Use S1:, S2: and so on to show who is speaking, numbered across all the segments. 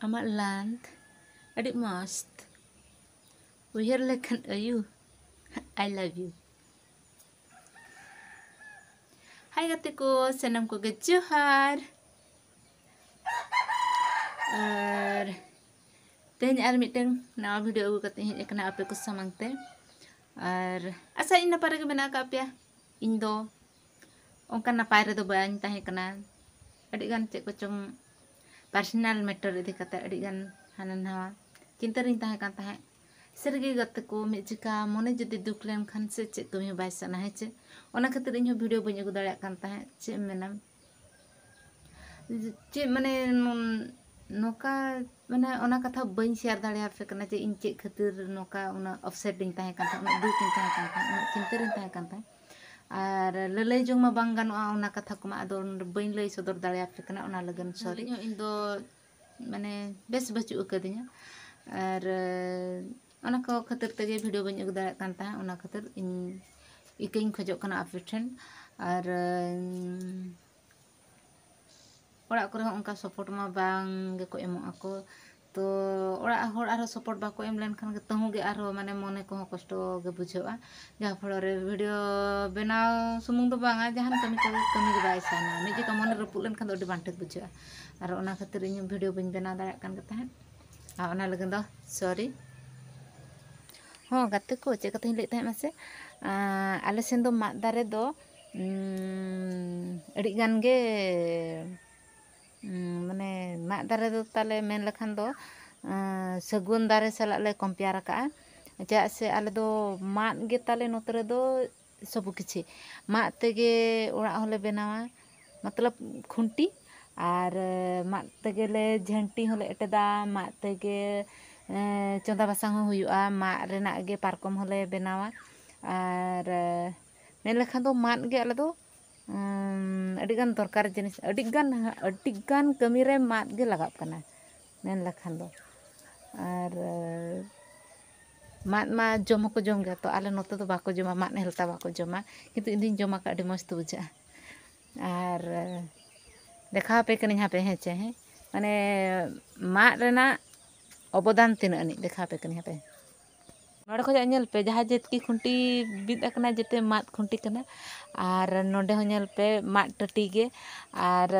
S1: amat land adik must we hear like you, i love you hai gatiku senam ku gejuhar er ten ar miteng nama video aku katihin kena apa ku samang te er asa ina para gimana ka ya? indo ongkan na pare do ba tahe kana adik gan cek ko personal matter इतना हाँ नवा चिंतन सरगे गाते को मे चिका मने जो दुख लेन खान से चे कमी बै सना है चेना खातर इन भिडियो बी अगू दें चे मैं चे मे नौका मैं कथा बी शेयर दापे चे इन चे खर नौका अफसेट दुखन चिंतन ar lelai jung mabanggan aw na katha ma adon bain lei sodor dale afrikana ona lagan sori nyo indo mane bes uke ukadinya ar ona ko khatir tege video ban yuk dale kan ta ona khatir in ikain khajok kana afrikan ar ora kurang ongka support ma bang ge ko emong aku ᱛᱚ ᱚᱲᱟᱜ ᱦᱚᱲ ᱟᱨᱦᱚᱸ ᱥᱚᱯᱚᱴ ᱵᱟᱠᱚ ᱮᱢ ᱞᱮᱱᱠᱷᱟᱱ ᱛᱟᱹᱦᱩ ᱜᱮ ᱟᱨᱦᱚᱸ ᱢᱟᱱᱮ ᱢᱚᱱᱮ ᱠᱚᱦᱚᱸ ᱠᱚᱥᱴᱚ ᱜᱮ ᱵᱩᱡᱷᱟᱹᱜᱼᱟ ᱡᱟᱦᱟᱸ ᱯᱷᱚᱲᱚ ᱨᱮ ᱵᱷᱤᱰᱤᱭᱳ ᱵᱮᱱᱟᱣ ᱥᱩᱢᱩᱝ ᱫᱚ ᱵᱟᱝᱟ ᱡᱟᱦᱟᱱ ᱠᱟᱹᱢᱤ ᱠᱚ ᱠᱟᱹᱢᱤ ᱜᱮ ᱵᱟᱭ ᱥᱟᱱᱟ ᱢᱤᱫ ᱡᱚᱠᱷᱚᱱ ᱢᱚᱱᱮ ᱨᱟᱹᱯᱩᱫ ᱞᱮᱱᱠᱷᱟᱱ ᱫᱚ ᱟᱹᱰᱤ ᱵᱟᱱᱴᱷᱤᱠ ᱵᱩᱡᱷᱟᱹᱜᱼᱟ ᱟᱨ ᱚᱱᱟ ᱠᱷᱟᱹᱛᱤᱨ ᱤᱧ ᱵᱷᱤᱰᱤᱭᱳ ᱵᱟᱹᱧ ᱵᱮᱱᱟᱣ ᱫᱟᱲᱮᱭᱟᱜ ᱠᱟᱱ ᱜᱮ ᱛᱟᱦᱮᱸᱫ ᱟᱨ ᱚᱱᱟ ᱞᱟᱹᱜᱤᱫ ᱫᱚ ᱥᱚᱨᱤ ᱦᱚᱸ ᱜᱟᱛᱮ ᱠᱚ ᱪᱮᱫ ᱠᱟᱛᱷᱟᱧ ᱞᱟᱹᱭᱮᱫ ᱛᱟᱦᱮᱸᱫ ᱢᱟᱥᱮ ᱟᱞᱮ ᱥᱮᱱ ᱫᱚ ᱢᱟᱫ ᱫᱟᱨᱮ ᱫᱚ ᱟᱹᱰᱤ ᱜᱟᱱ ᱜᱮ माग दारे ताले मेन लेखान सगुन दारे साले कम्पेयर का चा से आलो मागे ताले नतरे दो सब किसी माग तेगे हले बनावा मतलब खुंटी और माग तेगे झेंटी हले एटेदा माग तेगे चंदा बासांग माग रेना पारकम हले बनावा और मेन लेखान मागे आलो adegan torkar jenis adegan adegan kemire mat ge lagap kana men lakhan do ar mat ma jom ko jom ga to ala noto to bako jom mat ne helta bako jom kitu indin jom ka de mos tuja ar dekha pe kani ha pe he che he mane mat rena obodan tin ani dekha pe kani ha pe नापे जहाँ जी खुंटी बीतना जेते मद खुंटी कर आर नापे मद टटीगे और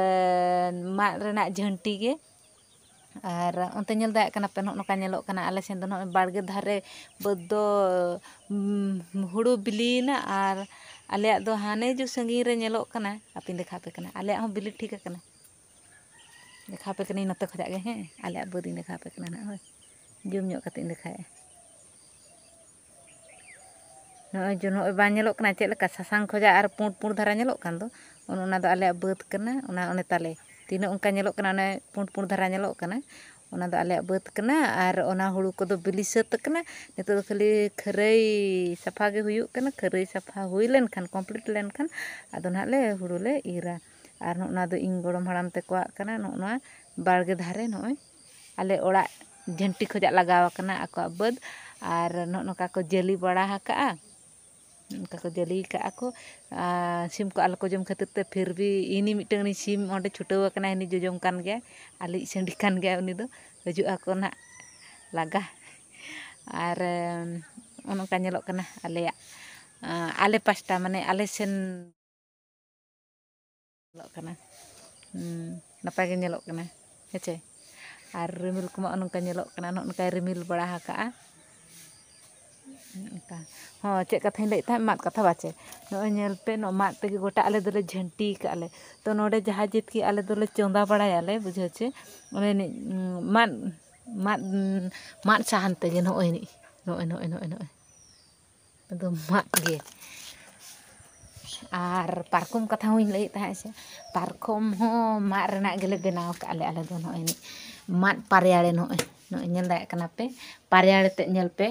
S1: मदना झाँटीगे और अंत नल से नोलोगान आले सन बाड़गे धारे बद दो हूड़ बिलीना और आल दो हाने जो सालोगना आप देखा पे आले बिली ठीक है देखा पे नते खजा हाँ आल बदी देखा पे ना जुम्मे देखा है ᱱᱚᱜᱼᱚᱭ ᱡᱚᱱᱚᱜ ᱵᱟᱝ ᱧᱮᱞᱚᱜ ᱠᱟᱱᱟ ᱪᱮᱫ ᱞᱮᱠᱟ ᱥᱟᱥᱟᱝ ᱠᱷᱚᱡᱟᱜ ᱟᱨ ᱯᱩᱸᱰ ᱯᱩᱸᱰ ᱫᱷᱟᱨᱟ ᱧᱮᱞᱚᱜ ᱠᱟᱱ ᱫᱚ ᱚᱱᱮ ᱚᱱᱟ ᱫᱚ ᱟᱞᱮᱭᱟᱜ ᱵᱟᱹᱫᱽ ᱠᱟᱱᱟ ᱚᱱᱟ ᱚᱱᱮ ᱛᱟᱞᱮ ᱛᱤᱱᱟᱹᱜ ᱚᱱᱠᱟ ᱧᱮᱞᱚᱜ ᱠᱟᱱᱟ ᱚᱱᱮ ᱯᱩᱸᱰ ᱯᱩᱸᱰ ᱫᱷᱟᱨᱟ ᱧᱮᱞᱚᱜ ᱠᱟᱱᱟ ᱚᱱᱟ ᱫᱚ ᱟᱞᱮᱭᱟᱜ ᱵᱟᱹᱫᱽ ᱠᱟᱱᱟ ᱟᱨ ᱚᱱᱟ ᱦᱩᱲᱩ ᱠᱚᱫᱚ ᱵᱤᱞᱤ ᱥᱟᱹᱛ ᱠᱟᱱᱟ ᱱᱤᱛᱚᱜ ᱫᱚ ᱠᱷᱟᱹᱞᱤ ᱠᱷᱟᱹᱨᱟᱹᱭ ᱥᱟᱯᱷᱟ ᱜᱮ ᱦᱩᱭᱩᱜ ᱠᱟᱱᱟ ᱠᱷᱟᱹᱨᱟᱹᱭ ᱥᱟᱯᱷᱟ ᱦᱩᱭ ᱞᱮᱱᱠᱷᱟᱱ ᱠᱚᱢᱯᱞᱤᱴ ᱞᱮᱱᱠᱷᱟᱱ ᱟᱫᱚ ᱱᱟᱦᱟᱜ ᱞᱮ ᱦᱩᱲᱩ ᱞᱮ ᱤᱨᱟ ᱟᱨ ᱱᱚᱜᱼᱚᱱᱟ ᱫᱚ ᱤᱧ ᱜᱚᱲᱚᱢ ᱦᱟᱲᱟᱢ ᱛᱟᱠᱚᱣᱟᱜ ᱠᱟᱱᱟ ᱱᱚᱜᱼᱚᱱᱟ ᱵᱟᱲᱜᱮ ᱫᱷᱟᱨᱮ ᱱᱚᱜᱼᱚᱭ ᱟᱞᱮ ᱚᱲᱟᱜ ᱡᱷᱟᱹᱱᱴᱤ ᱠᱷᱚᱡᱟᱜ ᱞᱟᱜᱟᱣ ᱟᱠᱟᱱᱟ ᱟᱠᱚᱣᱟᱜ ᱵᱟᱹᱫᱽ ᱟᱨ ᱱᱚᱜᱼᱚ ᱱᱚᱝᱠᱟ ᱠᱚ ᱡᱟᱹᱞᱤ ᱵᱟᱲᱟ ᱟᱠᱟᱜᱼᱟ Mm, kaku jeli ka aku sim ko alko jom ka tete firbi ini mi ni sim onde chuto wa ini jojom kan ge ali iseng di kan ge oni do baju aku na laga are onong kanya lo kana ale ya ale pasta mane ale sen lo kana mm, napa ge nyelo kana ya hece are rimil kuma onong kanya lo kana onong kai rimil bara haka हाँ चे कथा लैं मद कथा बाचे नोलपे नो मद तक गोटा आल दो झंटी कले तो नो जहाँ जित कि आल दो चंदा बड़ा बुझे चे मद मद मद सहान तेज नोए नोए नोए नोए नोए और पारकम कथा हूँ लैं से पारकम मदले बनाव कले आलो नोए मद पारे नोए नोए नोए पारे तेलपे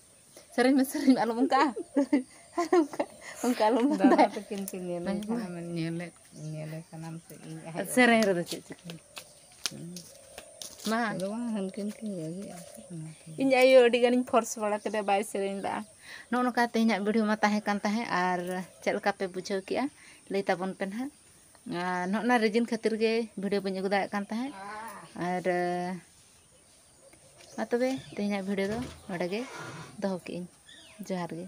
S1: sering sering alam muka alam muka alam muka dah ni lah sering cik doang ini force sering lah mata tahe ar cek leka pe kia lay tabon pen khatir video punya kan tahe ar অতবে তেйна video দড়াগে দহকিন জহারগে